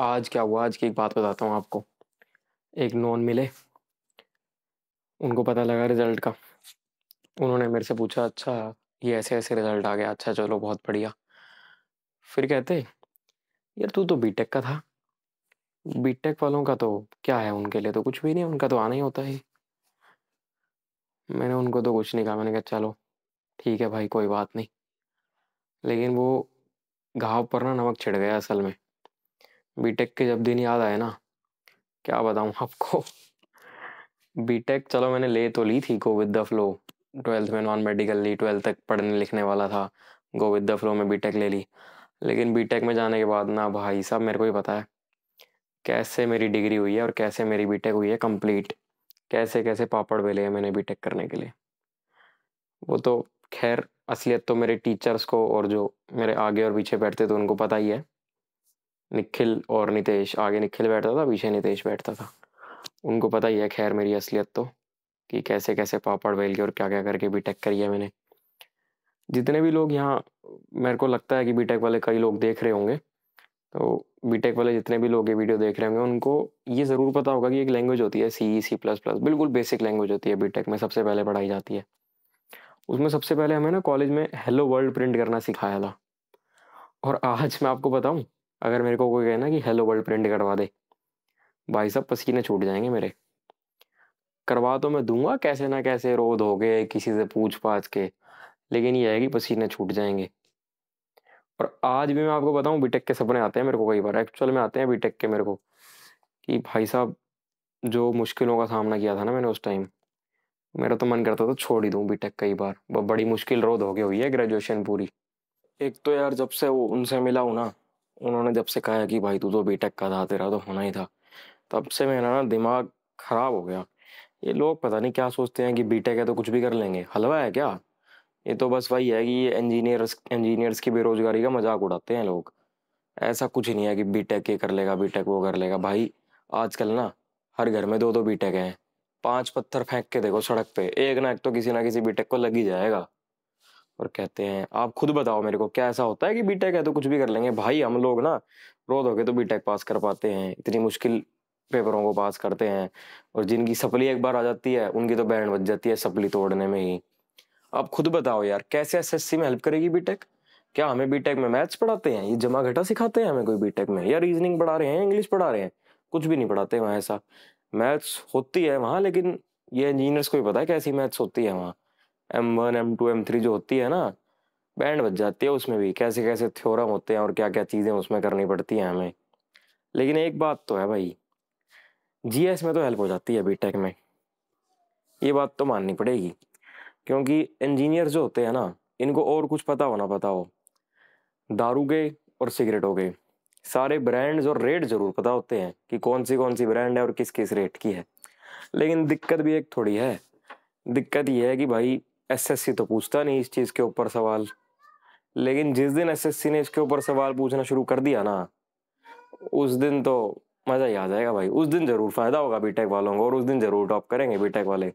आज क्या हुआ आज की एक बात बताता हूँ आपको एक नॉन मिले उनको पता लगा रिजल्ट का उन्होंने मेरे से पूछा अच्छा ये ऐसे ऐसे रिजल्ट आ गया अच्छा चलो बहुत बढ़िया फिर कहते यार तू तो बीटेक का था बीटेक वालों का तो क्या है उनके लिए तो कुछ भी नहीं उनका तो आना ही होता है मैंने उनको तो कुछ नहीं कहा मैंने कहा चलो ठीक है भाई कोई बात नहीं लेकिन वो घाव पर ना नमक छिड़ गया असल में बीटेक के जब दिन याद आए ना क्या बताऊँ आपको बीटेक चलो मैंने ले तो ली थी go with the flow twelfth में नॉन मेडिकल ली ट्वेल्थ तक पढ़ने लिखने वाला था गो विद द फ्लो में बीटेक ले ली लेकिन बीटेक में जाने के बाद ना भाई साहब मेरे को ही पता है कैसे मेरी डिग्री हुई है और कैसे मेरी बीटेक हुई है कंप्लीट कैसे कैसे पापड़ बेले हैं मैंने बीटेक करने के लिए वो तो खैर असलियत तो मेरे टीचर्स को और जो मेरे आगे और पीछे बैठते थे उनको पता ही है निखिल और नितेश आगे निखिल बैठता था पीछे नितेश बैठता था उनको पता ही है खैर मेरी असलियत तो कि कैसे कैसे पापड़ बेल के और क्या क्या करके बी टेक करी है मैंने जितने भी लोग यहाँ मेरे को लगता है कि बी टेक वाले कई लोग देख रहे होंगे तो बी टेक वाले जितने भी लोग ये वीडियो देख रहे होंगे उनको ये ज़रूर पता होगा कि एक लैंग्वेज होती है सी सी प्लस प्लस बिल्कुल बेसिक लैंग्वेज होती है बी टेक में सबसे पहले पढ़ाई जाती है उसमें सबसे पहले हमें ना कॉलेज में हेलो वर्ल्ड प्रिंट करना सिखाया था और आज मैं आपको बताऊँ अगर मेरे को कोई कहे ना कि हेलो वर्ल्ड प्रिंट करवा दे भाई साहब पसीने छूट जाएंगे मेरे करवा तो मैं दूंगा कैसे ना कैसे रोध हो गए किसी से पूछ पाछ के लेकिन ये है कि पसीने छूट जाएंगे और आज भी मैं आपको बताऊं बीटेक के सपने आते हैं मेरे को कई बार एक्चुअल में आते हैं बीटेक के मेरे को कि भाई साहब जो मुश्किलों का सामना किया था ना मैंने उस टाइम मेरा तो मन करता था छोड़ ही दूँ बीटेक कई बार बड़ी मुश्किल रोध हो गई हुई है ग्रेजुएशन पूरी एक तो यार जब से वो उनसे मिला हूँ ना उन्होंने जब से कहा कि भाई तू तो बीटेक का था तेरा तो होना ही था तब से मेरा ना दिमाग खराब हो गया ये लोग पता नहीं क्या सोचते हैं कि बीटेक है तो कुछ भी कर लेंगे हलवा है क्या ये तो बस वही है कि ये इंजीनियर्स इंजीनियर्स की बेरोजगारी का मजाक उड़ाते हैं लोग ऐसा कुछ नहीं है कि बीटेक ये कर लेगा बीटेक वो कर लेगा भाई आजकल ना हर घर में दो दो बीटेक हैं पांच पत्थर फेंक के देखो सड़क पे एक ना एक तो किसी ना किसी बीटेक को लग ही जाएगा और कहते हैं आप खुद बताओ मेरे को क्या ऐसा होता है कि बीटेक है तो कुछ भी कर लेंगे भाई हम लोग ना रोज हो गए तो बीटेक पास कर पाते हैं इतनी मुश्किल पेपरों को पास करते हैं और जिनकी सप्ली एक बार आ जाती है उनकी तो बैंड बच जाती है सप्ली तोड़ने में ही आप खुद बताओ यार कैसे एसएससी में हेल्प करेगी बीटेक क्या हमें बीटेक में मैथ्स पढ़ाते हैं ये जमा घटा सिखाते हैं हमें कोई बीटेक में या रीजनिंग पढ़ा रहे हैं इंग्लिश पढ़ा रहे हैं कुछ भी नहीं पढ़ाते वहाँ ऐसा मैथ्स होती है वहाँ लेकिन ये इंजीनियर्स को ही पता है कैसी मैथ्स होती है वहाँ M one M two M three जो होती है ना बैंड बच जाती है उसमें भी कैसे कैसे थ्योरम होते हैं और क्या क्या चीज़ें उसमें करनी पड़ती हैं हमें लेकिन एक बात तो है भाई जीएस में तो हेल्प हो जाती है बीटेक में ये बात तो माननी पड़ेगी क्योंकि इंजीनियर जो होते हैं ना इनको और कुछ पता होना पता हो दारू के और सिगरेटों के सारे ब्रांड्स और रेट ज़रूर पता होते हैं कि कौन सी कौन सी ब्रांड है और किस किस रेट की है लेकिन दिक्कत भी एक थोड़ी है दिक्कत ये है कि भाई एसएससी तो पूछता नहीं इस चीज़ के ऊपर सवाल लेकिन जिस दिन एसएससी ने इसके ऊपर सवाल पूछना शुरू कर दिया ना उस दिन तो मज़ा ही आ जाएगा भाई उस दिन ज़रूर फ़ायदा होगा बीटेक वालों को और उस दिन ज़रूर टॉप करेंगे बीटेक वाले